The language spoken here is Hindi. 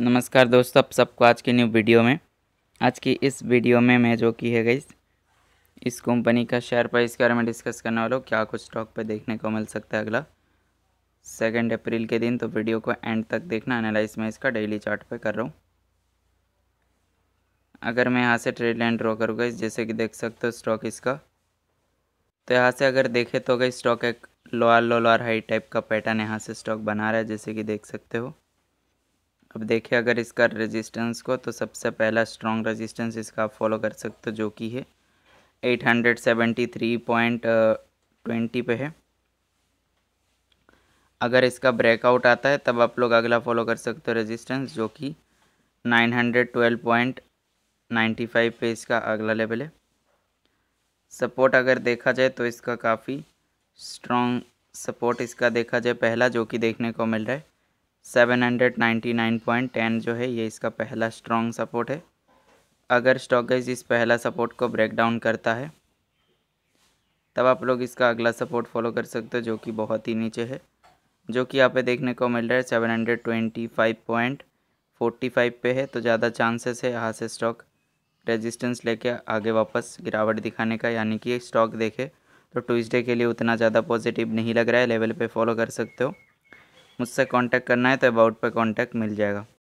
नमस्कार दोस्तों आप सबको आज की न्यू वीडियो में आज की इस वीडियो में मैं जो की है गई इस कंपनी का शेयर प्राइस के बारे में डिस्कस करने वाला हूँ क्या कुछ स्टॉक पे देखने को मिल सकता है अगला सेकेंड अप्रैल के दिन तो वीडियो को एंड तक देखना एनालाइज मैं इसका डेली चार्ट पे कर रहा हूँ अगर मैं यहाँ से ट्रेड लाइन ड्रॉ करूँगा जैसे कि देख सकते हो स्टॉक इसका तो यहाँ से अगर देखें तो गई स्टॉक एक लोअर लोअर हाई टाइप का पैटर्न यहाँ से स्टॉक बना रहा है जैसे कि देख सकते हो अब देखिए अगर इसका रेजिस्टेंस को तो सबसे पहला स्ट्रॉन्ग रेजिस्टेंस इसका आप फॉलो कर सकते हो जो कि है 873.20 uh, पे है अगर इसका ब्रेकआउट आता है तब आप लोग अगला फॉलो कर सकते हो रेजिस्टेंस जो कि 912.95 पे इसका अगला लेवल है सपोर्ट अगर देखा जाए तो इसका काफ़ी स्ट्रॉन्ग सपोर्ट इसका देखा जाए पहला जो कि देखने को मिल रहा है 799.10 जो है ये इसका पहला स्ट्रॉन्ग सपोर्ट है अगर स्टॉक इस पहला सपोर्ट को ब्रेक डाउन करता है तब आप लोग इसका अगला सपोर्ट फॉलो कर सकते हो जो कि बहुत ही नीचे है जो कि यहाँ पे देखने को मिल रहा है seven hundred twenty five point forty five पे है तो ज़्यादा चांसेस है यहाँ से स्टॉक रेजिस्टेंस लेके आगे वापस गिरावट दिखाने का यानी कि स्टॉक देखे तो ट्यूजडे के लिए उतना ज़्यादा पॉजिटिव नहीं लग रहा है लेवल पर फॉलो कर सकते हो मुझसे कांटेक्ट करना है तो अबाउट पे कांटेक्ट मिल जाएगा